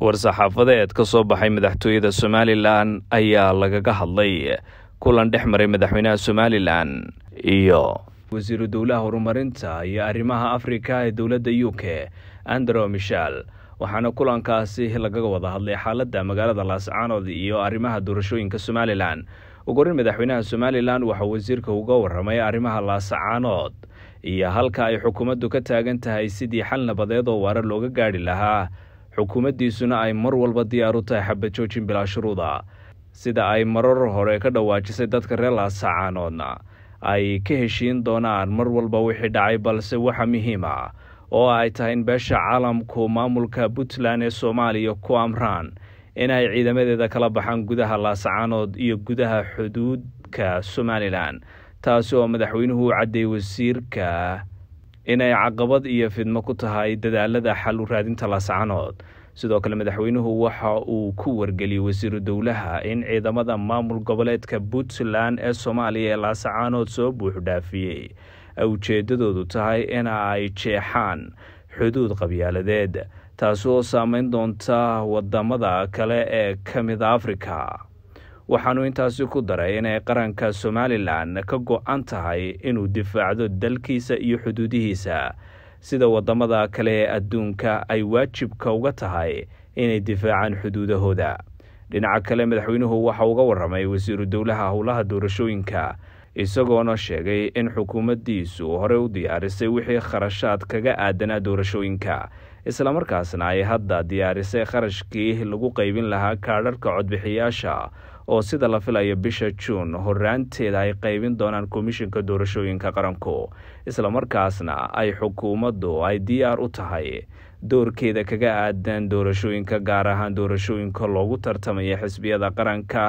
war-saxaafadeed ka soo baxay madaxtooyada somalilan ayaa lagaga hadlay kulan dhex maray madaxweynaha somalilan iyo wasiiru dowlaha horumarinta iyo arrimaha afrika ee dowladda u k andrew michel waxaana kulankaasi lagaga wada hadlay xaaladda magaalada laascaanood iyo arrimaha doorashooyinka somalilan ugorin madaxweynaha somalilan waxauu wasiirka uga waramay arrimaha laascaanood iyo halka ay xukuumaddu ka taagan tahay sidii xal nabadeed oo waara looga gaadhi lahaa xukuumaddiisuna ay mar walba diyaar u tahay xabajoojin bilaa shuruuda sida ay marar hore ka dhawaajisay dadka reer laasacanoodna ay ka heshiin doonaan mar walba wixii dhacay balse waxa muhiim ah oo ay tahay in beesha caalamku maamulka puntland ee soomaaliya ku amraan in ay ciidamadeeda kala baxaan gudaha laasacanood iyo gudaha xuduudka somalilan taasi oo madaxweynuhu u caddeeyey wasiirka inay caqabad iyo fidmo ku tahay dadaalada xal u raadinta laascanood sidoo kale madaxweynuhu waxa uu ku wargeliyey wasiiru dowlaha in ciidamada maamul goboleedka puntland ee soomaaliya ee laascaanood soo buuxdhaafiyey ay ujeedadoodu tahay in ay jeexaan xuduud qabyaaladeed taasi oo saameyn doonta wadamada kale ee ka mida afrika waxaanu intaasi ku daray inay qaranka somalilan ka go-an tahay inuu difaacdo dalkiisa iyo xuduudihiisa sida waddamada kale ee adduunka ay waajibka uga tahay inay difaacaan xuduudahooda dhinaca kale madaxweynuhu waxa uga warramay wasiiru dowlaha howlaha doorashooyinka isagoona sheegay in xukuumaddiisu horey u diyaarisay wixii kharashaad kaga aadanaa doorashooyinka islamarkaasna ay hadda diyaarisay kharashkii lagu qaybin lahaa kaadharhka codbixiyaasha oo sida la filayo bisha juun horaanteeda ay qaybin doonaan komishinka doorashooyinka qaranku isla markaasna ay xukuumaddu ay diyaar u tahay doorkeeda kaga aadan doorashooyinka gaar ahaan doorashooyinka loogu tartamaya xisbiyada qaranka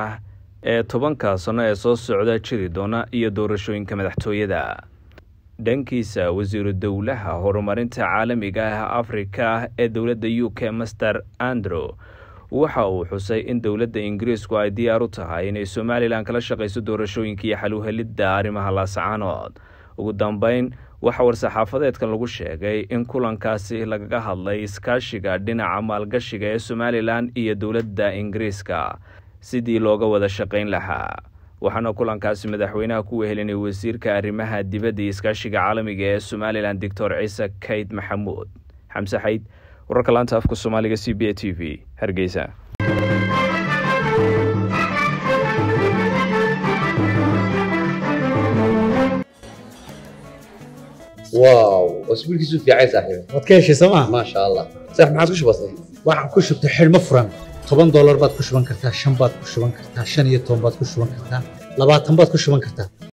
ee tobanka sano ee soo socda jiri doona iyo doorashooyinka madaxtooyada dhankiisa wasiiru dowlaha horumarinta caalamiga ah afrika ee dowladda u k master andrew waxa uu xusay in dowladda ingiriisku ay diyaar u tahay inay somalilan kala shaqayso doorashooyinkiiyo xaluhelidda arrimaha laasacaanood ugu dambeyn waxaa war-saxaafadeedkan lagu sheegay in kulankaasi lagaga hadlay iskaashiga dhinaca maalgashiga ee somalilan iyo dowladda ingiriiska sidii looga wada shaqayn lahaa waxaana kulankaasi madaxweynaha ku wehelinay wasiirka arrimaha dibadda iyo iskaashiga caalamiga ah ee somalilan doctor ciise kayd maxamuud xamse xayd wararka laanta afka soomaaliga c b a t v hargeysa واو اسبوعك سوف في عيسى حبيبي ما تكيش سما ما شاء الله صح ما عاد كش بسيط waxaan ku shubtay xidhmo furan toban doolar baad ku shuban kartaa shan baad ku shuban kartaa shan iyo toban baad ku shuban kartaa labaatan baad ku shuban kartaa